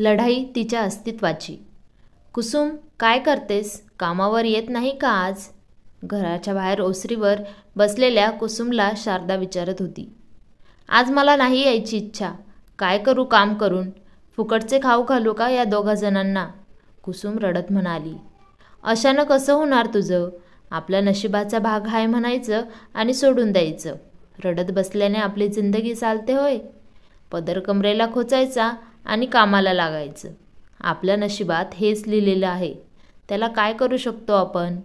लढाई तिच्या अस्तित्वाची कुसुम काय करतेस कामावर येत नाही का आज घराच्या बाहेर ओसरीवर बसलेल्या कुसुमला शारदा विचारत होती आज मला नाही यायची इच्छा काय करू काम करून फुकटचे खाऊ घालू का या दोघा जणांना कुसुम रडत म्हणाली अशानं कसं होणार तुझं आपल्या नशिबाचा भाग आहे म्हणायचं आणि सोडून द्यायचं रडत बसल्याने आपली जिंदगी चालते होय पदर कमरेला खोचायचा आणि कामाला लागायचं आपल्या नशिबात हेच लिहिलेलं आहे त्याला काय करू शकतो आपण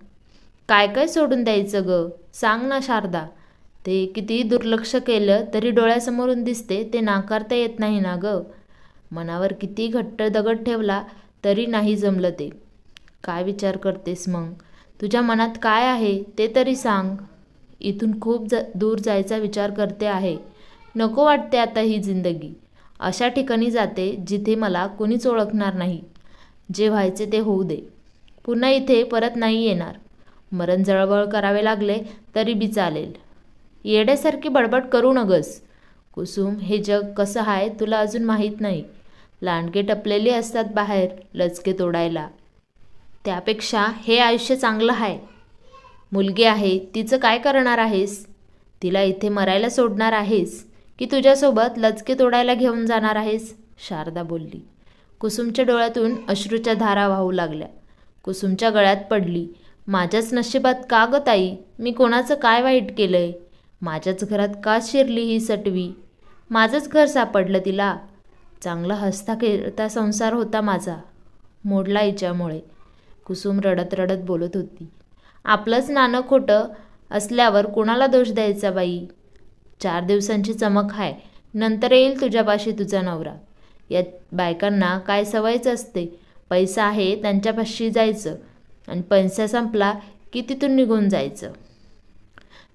काय काय सोडून द्यायचं ग सांग ना शारदा ते कितीही दुर्लक्ष केलं तरी डोळ्यासमोरून दिसते ते नाकारता येत नाही ना ग मनावर किती घट्ट दगड ठेवला तरी नाही जमलं ते काय विचार करतेस मग तुझ्या मनात काय आहे ते तरी सांग इथून खूप ज दूर जायचा विचार करते आहे नको वाटते आता ही जिंदगी अशा ठिकाणी जाते जिथे मला कुणीच ओळखणार नाही जे व्हायचे ते होऊ दे पुन्हा इथे परत नाही येणार मरण जळबळ करावे लागले तरी बी चालेल येड्यासारखी बडबड करू नगस कुसुम हे जग कसं आहे तुला अजून माहीत नाही लांडगे टपलेले असतात बाहेर लचके तोडायला त्यापेक्षा हे आयुष्य चांगलं आहे मुलगी आहे तिचं काय करणार आहेस तिला इथे मरायला सोडणार आहेस की तुझ्यासोबत लचके तोडायला घेऊन जाणार आहेस शारदा बोलली कुसुमच्या डोळ्यातून अश्रूच्या धारा वाहू लागल्या कुसुमच्या गळ्यात पडली माझ्याच नशिबात का ग ताई मी कोणाचं काय वाईट केलंय माझ्याच घरात का शिरली ही सटवी माझंच घर सापडलं तिला चांगला हसता खेळता संसार होता माझा मोडला हिच्यामुळे कुसुम रडत रडत बोलत होती आपलंच नाणं खोटं असल्यावर कोणाला दोष द्यायचा बाई चार दिवसांची चमक आहे नंतर येईल तुझ्यापाशी तुझा नवरा या बायकांना काय सवयच असते पैसा आहे त्यांच्यापाशी जायचं आणि पैसा संपला की तिथून निघून जायचं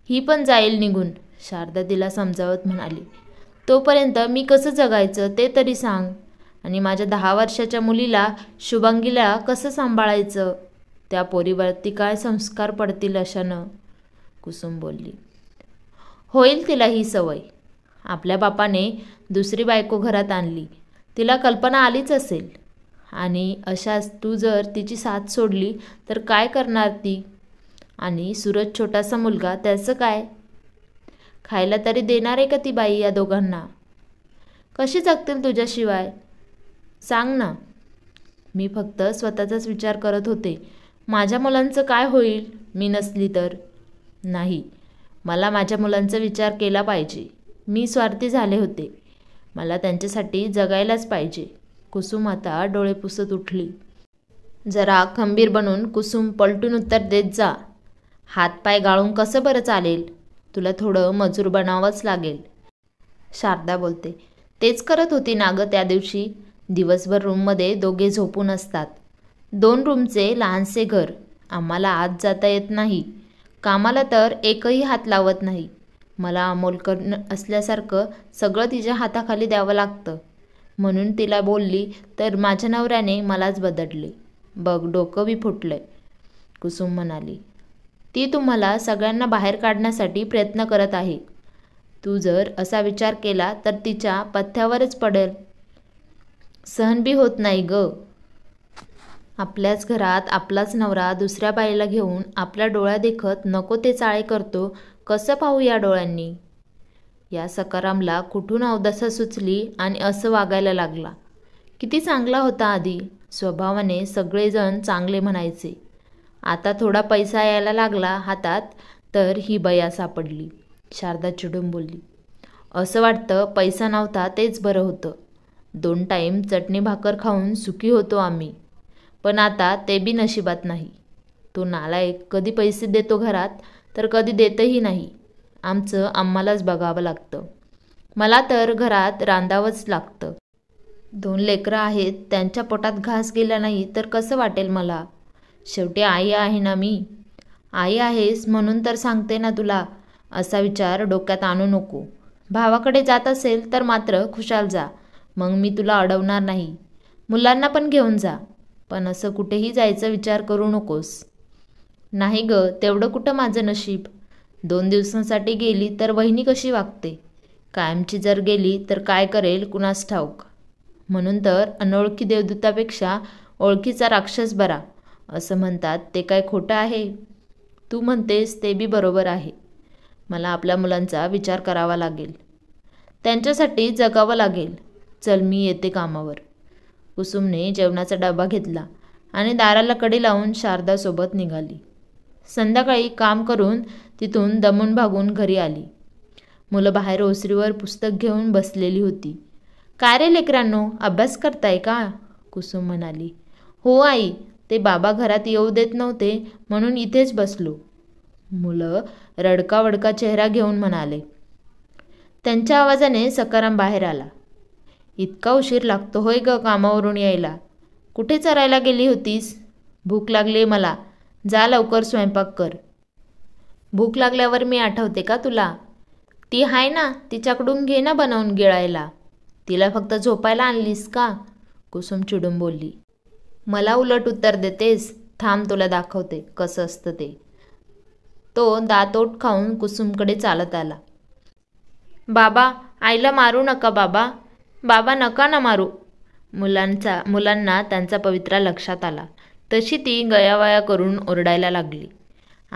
ही पण जाईल निघून शारदा तिला समजावत म्हणाली तोपर्यंत मी कसं जगायचं ते तरी सांग आणि माझ्या दहा वर्षाच्या मुलीला शुभांगीला कसं सांभाळायचं त्या पोरीवरती काय संस्कार पडतील अशानं कुसुम बोलली होईल तिला ही सवय आपल्या बापाने दुसरी बायको घरात आणली तिला कल्पना आलीच असेल आणि अशा तू जर तिची साथ सोडली तर काय करणार ती आणि सूरज छोटासा मुलगा त्याचं काय खायला तरी देणार आहे का ती बाई या दोघांना कशी जगतील तुझ्याशिवाय सांग ना मी फक्त स्वतःचाच विचार करत होते माझ्या मुलांचं काय होईल मी नसली तर नाही मला माझ्या मुलांचा विचार केला पाहिजे मी स्वार्थी झाले होते मला त्यांच्यासाठी जगायलाच पाहिजे कुसुम आता डोळे पुसत उठली जरा खंबीर बनून कुसुम पलटून उत्तर देत जा हातपाय गाळून कसं बरं चालेल तुला थोडं मजूर बनावंच लागेल शारदा बोलते तेच करत होती ना गं त्या दिवशी दिवसभर रूममध्ये दोघे झोपून असतात दोन रूमचे लहानसे घर आम्हाला आत जाता येत नाही कामाला तर एकही हात लावत नाही मला अमोलकर असल्यासारखं सगळं तिच्या हाताखाली द्यावं लागतं म्हणून तिला बोलली तर माझ्या नवऱ्याने मलाच बदडले बघ डोकं बी फुटलंय कुसुम म्हणाली ती तुम्हाला सगळ्यांना बाहेर काढण्यासाठी प्रयत्न करत आहे तू जर असा विचार केला तर तिच्या पथ्यावरच पडेल सहन बी होत नाही ग आपल्याच घरात आपलाच नवरा दुसऱ्या बाईला घेऊन आपल्या डोळ्या देखत नको ते चाळे करतो कसं पाहू या डोळ्यांनी या सकारामला कुठून अवदासा सुचली आणि असं वागायला लागला किती चांगला होता आधी स्वभावाने सगळेजण चांगले म्हणायचे आता थोडा पैसा यायला लागला हातात तर ही बया सापडली शारदा चिडून बोलली असं वाटतं पैसा नव्हता तेच बरं होतं दोन टाईम चटणी भाकर खाऊन सुखी होतो आम्ही पण आता ते बी नशिबात नाही तो नालायक कधी पैसे देतो घरात तर कधी देतही नाही आमचं आम्हालाच बघावं लागतं मला तर घरात रांधावंच लागतं दोन लेकरं आहेत त्यांच्या पोटात घास गेला नाही तर कसं वाटेल मला शेवटी आई आहे ना मी आई आहेस म्हणून तर सांगते ना तुला असा विचार डोक्यात आणू नको भावाकडे जात असेल तर मात्र खुशाल जा मग मी तुला अडवणार नाही मुलांना पण घेऊन जा पण असं कुठेही जायचा विचार करू नकोस नाही ग तेवढं कुठं माझं नशीब दोन दिवसांसाठी गेली तर वहिनी कशी वागते कायमची जर गेली तर काय करेल कुणास ठाऊक म्हणून तर अनोळखी देवदूतापेक्षा ओळखीचा राक्षस बरा असं म्हणतात ते काय खोटं आहे तू म्हणतेस ते बी बरोबर आहे मला आपल्या मुलांचा विचार करावा लागेल त्यांच्यासाठी जगावं लागेल चल मी येते कामावर कुसुमने जेवणाचा डबा घेतला आणि दाराला कडी लावून शारदासोबत निघाली संध्याकाळी काम करून तिथून दमून भागून घरी आली मुलं बाहेर ओसरीवर पुस्तक घेऊन बसलेली होती काय रे लेकरांनो अभ्यास करताय का कुसुम म्हणाली हो आई ते बाबा घरात येऊ देत नव्हते म्हणून इथेच बसलो मुलं रडकावडका चेहरा घेऊन म्हणाले त्यांच्या आवाजाने सकाराम बाहेर आला इतका उशीर लागतो होय ग कामावरून यायला कुठे चरायला गेली होतीस भूक लागली मला जा लवकर स्वयंपाक कर भूक लागल्यावर मी आठवते का तुला ती आहे ना तिच्याकडून घे ना बनवून गिळायला तिला फक्त झोपायला आणलीस का कुसुम चिडून बोलली मला उलट उत्तर देतेस थांब तुला दाखवते कसं असतं ते तो दातोट खाऊन कुसुमकडे चालत आला बाबा आईला मारू नका बाबा बाबा नका ना मारू मुलांचा मुलांना त्यांचा पवित्रा लक्षात आला तशी ती गयावया करून ओरडायला लागली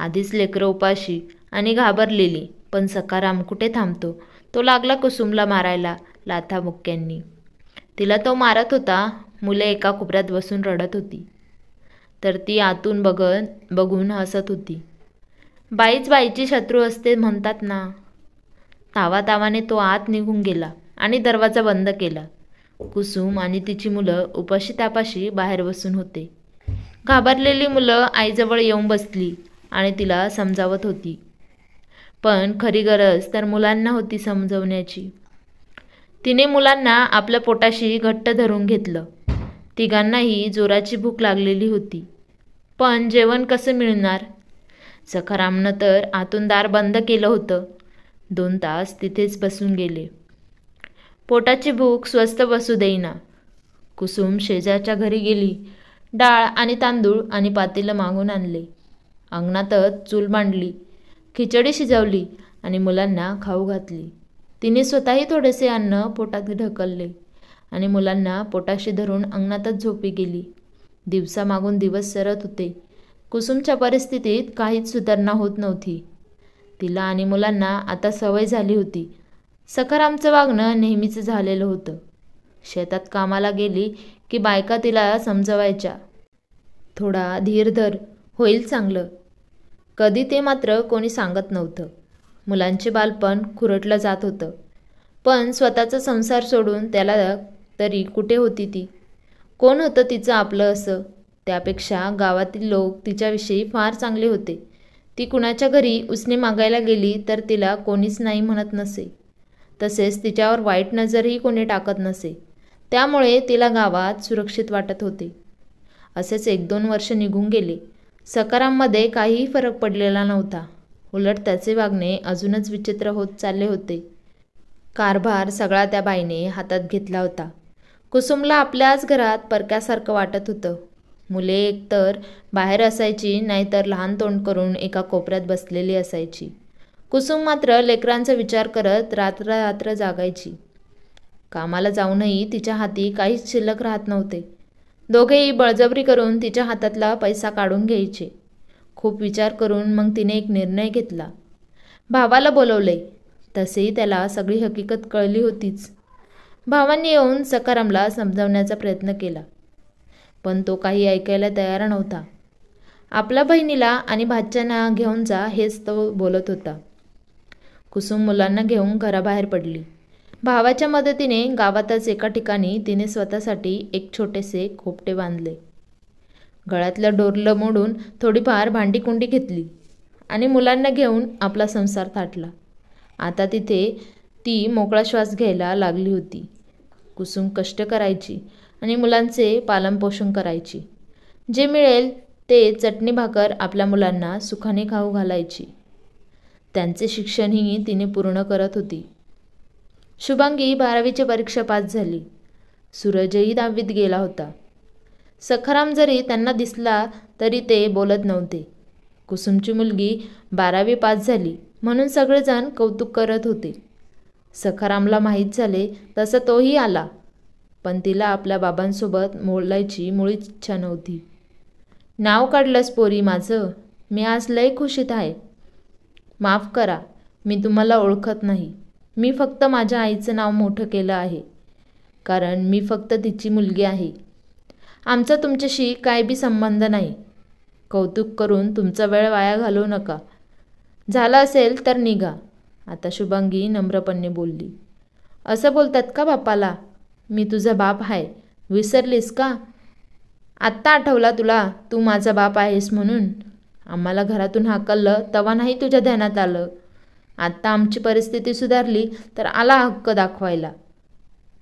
आधीच लेकरं उपाशी आणि घाबरलेली पण सकाराम कुठे थांबतो तो लागला कुसुमला मारायला लाथाबुक्क्यांनी तिला तो मारत होता मुले एका कोपऱ्यात बसून रडत होती तर ती आतून बघत बघून हसत होती बाईच बाईची शत्रू असते म्हणतात ना तावा तावाने तो आत निघून गेला आणि दरवाजा बंद केला कुसुम आणि तिची मुलं उपाशी तापाशी बाहेर बसून होते घाबरलेली मुलं आईजवळ येऊन बसली आणि तिला समजावत होती पण खरी गरज तर मुलांना होती समजवण्याची तिने मुलांना आपल्या पोटाशी घट्ट धरून घेतलं तिघांनाही जोराची भूक लागलेली होती पण जेवण कसं मिळणार सखारामनं तर आतून दार बंद केलं होतं दोन तास तिथेच बसून गेले पोटाची भूक स्वस्त बसू देईना कुसुम शेजारच्या घरी गेली डाळ आणि तांदूळ आणि पातेलं मागून आणले अंगणातच चूल मांडली खिचडी शिजवली आणि मुलांना खाऊ घातली तिने स्वतःही थोडेसे अन्न पोटात ढकलले आणि मुलांना पोटाशी धरून अंगणातच झोपी गेली दिवसामागून दिवस सरत होते कुसुमच्या परिस्थितीत काहीच सुधारणा होत नव्हती तिला आणि मुलांना आता सवय झाली होती सखर आमचं वागणं नेहमीच झालेलं होतं शेतात कामाला गेली की बायका तिला समजवायच्या थोडा धीर धर होईल चांगलं कधी ते मात्र कोणी सांगत नव्हतं मुलांचे बालपण खुरटलं जात होतं पण स्वतःचा संसार सोडून त्याला तरी कुठे होती ती कोण होतं तिचं आपलं असं त्यापेक्षा गावातील लोक तिच्याविषयी फार चांगले होते ती कुणाच्या घरी उसने मागायला गेली तर तिला कोणीच नाही म्हणत नसे तसेच तिच्यावर वाईट नजरही कोणी टाकत नसे त्यामुळे तिला गावात सुरक्षित वाटत होते असेच एक दोन वर्ष निघून गेले सकाराममध्ये काहीही फरक पडलेला नव्हता उलट त्याचे वागणे अजूनच विचित्र होत चालले होते कारभार सगळा त्या बाईने हातात घेतला होता कुसुमला आपल्याच घरात परक्यासारखं वाटत होतं मुले एकतर बाहेर असायची नाहीतर लहान तोंड करून एका कोपऱ्यात बसलेली असायची कुसुम मात्र लेकरांचा विचार करत रात्र रात्र जागायची कामाला जाऊनही तिच्या हाती काहीच शिल्लक राहत नव्हते दोघेही बळजबरी करून तिच्या हातातला पैसा काढून घ्यायचे खूप विचार करून मग तिने एक निर्णय घेतला भावाला बोलवले तसेही त्याला सगळी हकीकत कळली होतीच भावांनी येऊन सकारामला समजावण्याचा प्रयत्न केला पण तो काही ऐकायला तयार नव्हता आपल्या बहिणीला आणि भाच्यांना घेऊन जा हेच तो बोलत होता कुसुम मुलांना घेऊन घराबाहेर पडली भावाच्या मदतीने गावातच एका ठिकाणी तिने स्वतःसाठी एक छोटेसे खोपटे बांधले गळ्यातलं डोरलं मोडून थोडीफार भांडीकुंडी घेतली आणि मुलांना घेऊन आपला संसार थाटला आता तिथे ती मोकळा श्वास घ्यायला लागली होती कुसुम कष्ट करायची आणि मुलांचे पालनपोषण करायची जे मिळेल ते चटणी भाकर आपल्या मुलांना सुखाने खाऊ घालायची त्यांचे शिक्षणही तिने पूर्ण करत होती शुभांगी बारावीची परीक्षा पास झाली सूरजही दहावीत गेला होता सखाराम जरी त्यांना दिसला तरी ते बोलत नव्हते कुसुमची मुलगी बारावी पास झाली म्हणून सगळेजण कौतुक करत होते सखारामला माहीत झाले तसं तोही आला पण तिला आपल्या बाबांसोबत बोलायची मुळीच इच्छा नव्हती नाव काढलंस पोरी माझं मी आज लय खुशीत आहे माफ करा मी तुम्हाला ओळखत नाही मी फक्त माझ्या आईचं नाव मोठं केलं आहे कारण मी फक्त तिची मुलगी आहे आमचा तुमच्याशी काय बी संबंध नाही कौतुक करून तुमचा वेळ वाया घालवू नका झालं असेल तर निघा आता शुभांगी नम्रपणे बोलली असं बोलतात का बापाला मी तुझा बाप आहे विसरलीस का आत्ता आठवला तुला तू माझा बाप आहेस म्हणून आम्हाला घरातून हाकललं तवा नाही तुझ्या ध्यानात आलं आत्ता आमची परिस्थिती सुधारली तर आला हक्क दाखवायला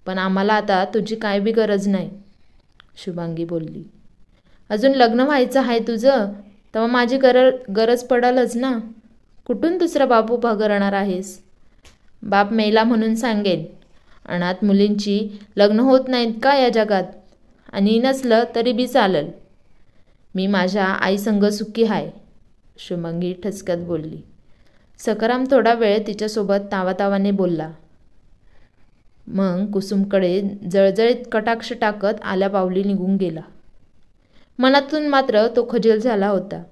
पण आम्हाला आता तुझी काय बी गरज नाही शुभांगी बोलली अजून लग्न व्हायचं आहे तुझं तेव्हा माझी गर गरज पडलच ना कुठून दुसरा बाप उभा करणार आहेस बाप मेला म्हणून सांगेन अनाथ मुलींची लग्न होत नाहीत का या जगात आणि नसलं तरी बी चालेल मी माझ्या आईसंग सुखी आहे शुमंगी ठसक्यात बोलली सकाराम थोडा वेळ तिच्यासोबत तावातावाने बोलला मग कुसुमकडे जळजळीत कटाक्ष टाकत आल्या पावली निघून गेला मनातून मात्र तो खजील झाला होता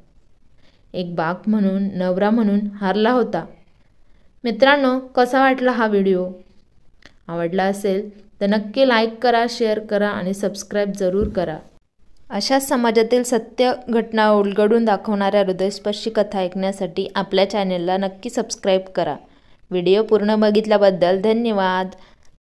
एक बाग म्हणून नवरा म्हणून हारला होता मित्रांनो कसा वाटला हा व्हिडिओ आवडला असेल तर नक्की लाईक करा शेअर करा आणि सबस्क्राईब जरूर करा अशा समाजातील सत्य घटना उलगडून दाखवणाऱ्या हृदयस्पर्शी कथा ऐकण्यासाठी आपल्या चॅनेलला नक्की सबस्क्राईब करा व्हिडिओ पूर्ण बघितल्याबद्दल धन्यवाद